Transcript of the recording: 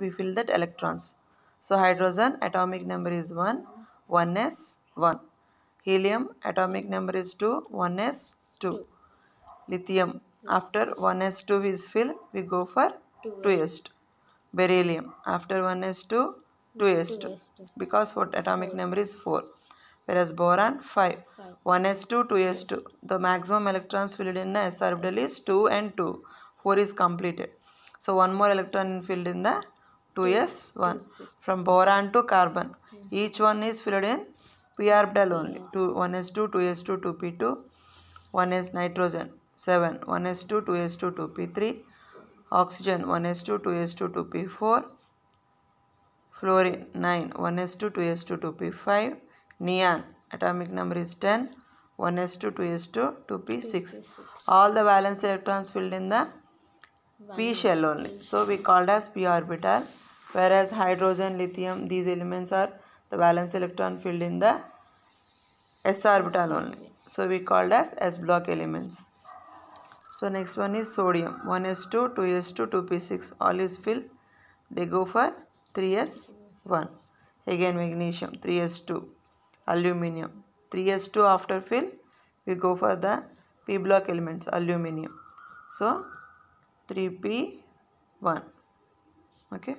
we fill that electrons. So hydrogen atomic number is 1, 1s, 1. Helium atomic number is 2, 1s, 2. Lithium after 1s2 is filled, we go for 2s2. Beryllium after 1s2, 2s2 because what atomic number is 4 whereas boron 5. 1s2, 2s2. The maximum electrons filled in the orbital is 2 and 2. 4 is completed. So one more electron filled in the 2s1 from boron to carbon each one is filled in p orbital only 2 1s2 2s2 2p2 1 nitrogen 7 1s2 2s2 2p3 oxygen 1s2 2s2 2p4 fluorine 9 1s2 2s2 2p5 neon atomic number is 10 1s2 2s2 2p6 all the valence electrons filled in the p shell only so we called as p orbital whereas hydrogen, lithium, these elements are the valence electron filled in the s orbital only. So we called as s block elements. So next one is sodium 1s2, 2s2, 2p6 all is filled. They go for 3s1. Again magnesium 3s2, aluminium 3s2 after fill we go for the p block elements aluminium. So 3p1 okay